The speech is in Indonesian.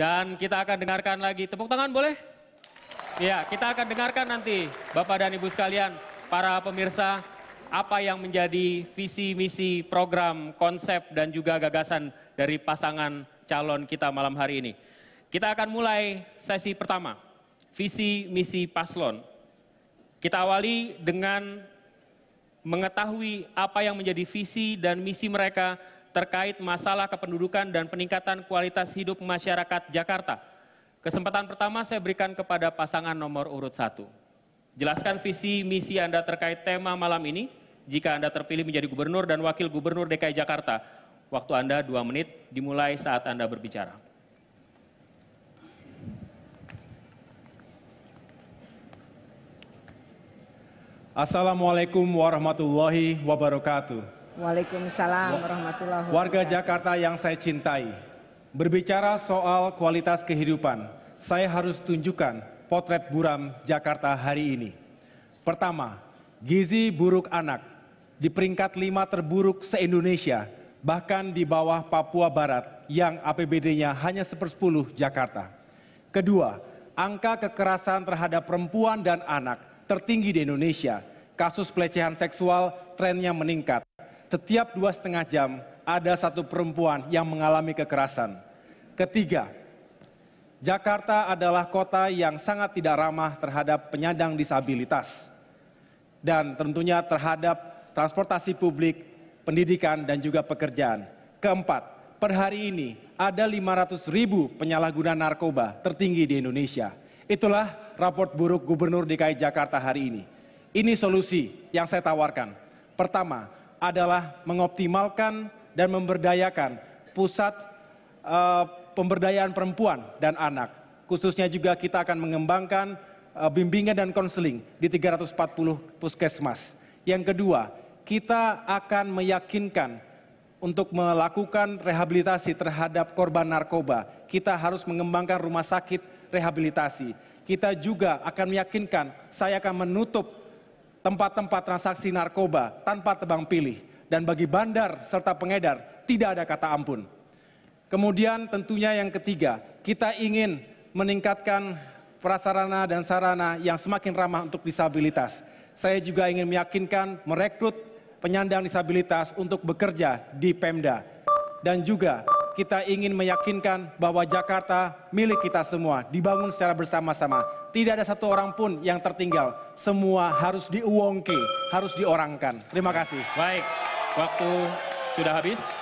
Dan kita akan dengarkan lagi, tepuk tangan boleh? Ya, kita akan dengarkan nanti Bapak dan Ibu sekalian, para pemirsa, apa yang menjadi visi, misi, program, konsep, dan juga gagasan dari pasangan calon kita malam hari ini. Kita akan mulai sesi pertama, visi, misi paslon. Kita awali dengan mengetahui apa yang menjadi visi dan misi mereka terkait masalah kependudukan dan peningkatan kualitas hidup masyarakat Jakarta. Kesempatan pertama saya berikan kepada pasangan nomor urut satu. Jelaskan visi misi Anda terkait tema malam ini jika Anda terpilih menjadi gubernur dan wakil gubernur DKI Jakarta. Waktu Anda dua menit dimulai saat Anda berbicara. Assalamualaikum warahmatullahi wabarakatuh. Waalaikumsalam warahmatullahi Warga Jakarta yang saya cintai, berbicara soal kualitas kehidupan, saya harus tunjukkan potret buram Jakarta hari ini. Pertama, gizi buruk anak di peringkat lima terburuk se-Indonesia, bahkan di bawah Papua Barat yang APBD-nya hanya sepersepuluh Jakarta. Kedua, angka kekerasan terhadap perempuan dan anak tertinggi di Indonesia. Kasus pelecehan seksual trennya meningkat setiap dua setengah jam ada satu perempuan yang mengalami kekerasan. Ketiga, Jakarta adalah kota yang sangat tidak ramah terhadap penyandang disabilitas dan tentunya terhadap transportasi publik, pendidikan, dan juga pekerjaan. Keempat, per hari ini ada 500 ribu penyalahguna narkoba tertinggi di Indonesia. Itulah raport buruk Gubernur DKI Jakarta hari ini. Ini solusi yang saya tawarkan. Pertama, adalah mengoptimalkan dan memberdayakan pusat uh, pemberdayaan perempuan dan anak. Khususnya juga kita akan mengembangkan uh, bimbingan dan konseling di 340 puskesmas. Yang kedua, kita akan meyakinkan untuk melakukan rehabilitasi terhadap korban narkoba. Kita harus mengembangkan rumah sakit rehabilitasi. Kita juga akan meyakinkan, saya akan menutup tempat tempat transaksi narkoba tanpa tebang pilih dan bagi bandar serta pengedar tidak ada kata ampun. Kemudian tentunya yang ketiga, kita ingin meningkatkan prasarana dan sarana yang semakin ramah untuk disabilitas. Saya juga ingin meyakinkan merekrut penyandang disabilitas untuk bekerja di Pemda dan juga kita ingin meyakinkan bahwa Jakarta milik kita semua, dibangun secara bersama-sama. Tidak ada satu orang pun yang tertinggal. Semua harus diuongke, harus diorangkan. Terima kasih. Baik, waktu sudah habis.